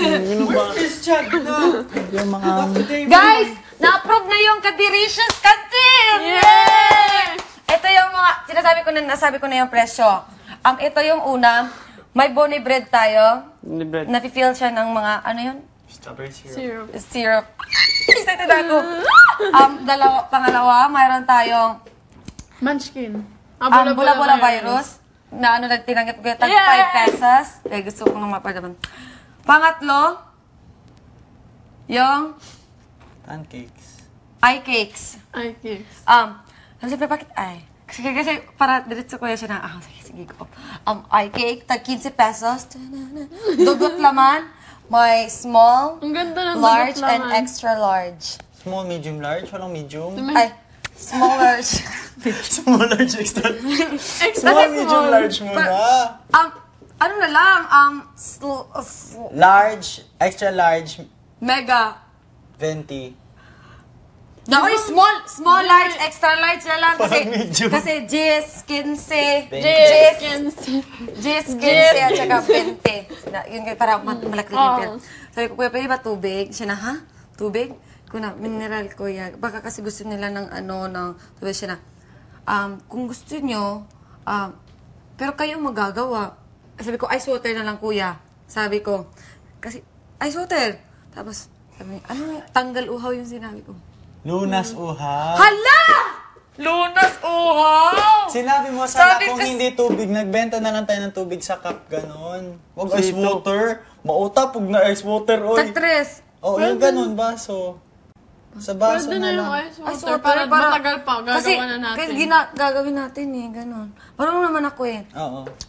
Where's mga... Guys! Na-approve na yung Kadiricious Canteen! Yay! Ito yung mga... Sinasabi ko na, nasabi ko na yung presyo. Um, ito yung una. May boni bread tayo. Boni bread. Nafe-feel siya ng mga... Ano yun? Strawberry syrup. Syrup. Syrup. Excited ako. Um, dalawa, pangalawa, mayroon tayong... Munchkin. Ang ah, um, bula-bula virus. Na ano, tinanggap ko yung tag 5 yeah. pesos. Eh, gusto ko nga mapalaman. Pangatlo, yung Pancakes. eye cakes. Ay, cakes. Um, sabi pa, bakit ay? Kasi, kasi para diretso ko yan siya na, ah, sige, sige ko. Um, eye cake, tag 15 pesos. Dugot laman, may small, Ang ganda ng large, and extra large. Small, medium, large. Walang medium. Ay, small, large. Small, large, extra. Small, medium, large muna. Um, ano na lang, um, Large, extra large, mega. 20. no, small, small large, extra large na lang. Kasi, Parang medium. kasi Jis, 15, Thank you. Jis, Jis, at saka 20. Na, yun kayo, para ma- malaki yung oh. Sabi ko, kuya, pwede ba tubig? Siya na, ha? Tubig? Kuna, mineral, kuya. Baka kasi gusto nila ng ano, ng tubig. Siya na, um, kung gusto nyo, um, pero kayo magagawa. Sabi ko, ice water na lang, kuya. Sabi ko, kasi, ice water. Tapos, sabi niya, ano, tanggal uhaw yung sinabi ko. Lunas uhaw. Hala! Lunas uhaw! Sinabi mo sa Sabi kung kas- hindi tubig, nagbenta na lang tayo ng tubig sa cup, ganon. Huwag ice water. Mauta, pug na ice water, oy. Sa tres. Oo, oh, yung ganon, baso. Sa baso Pwede na na lang. ice water, Ice para, matagal pa, gagawa kasi, na natin. Kasi gina- gagawin natin eh, ganun. Marunong naman ako eh. Oo.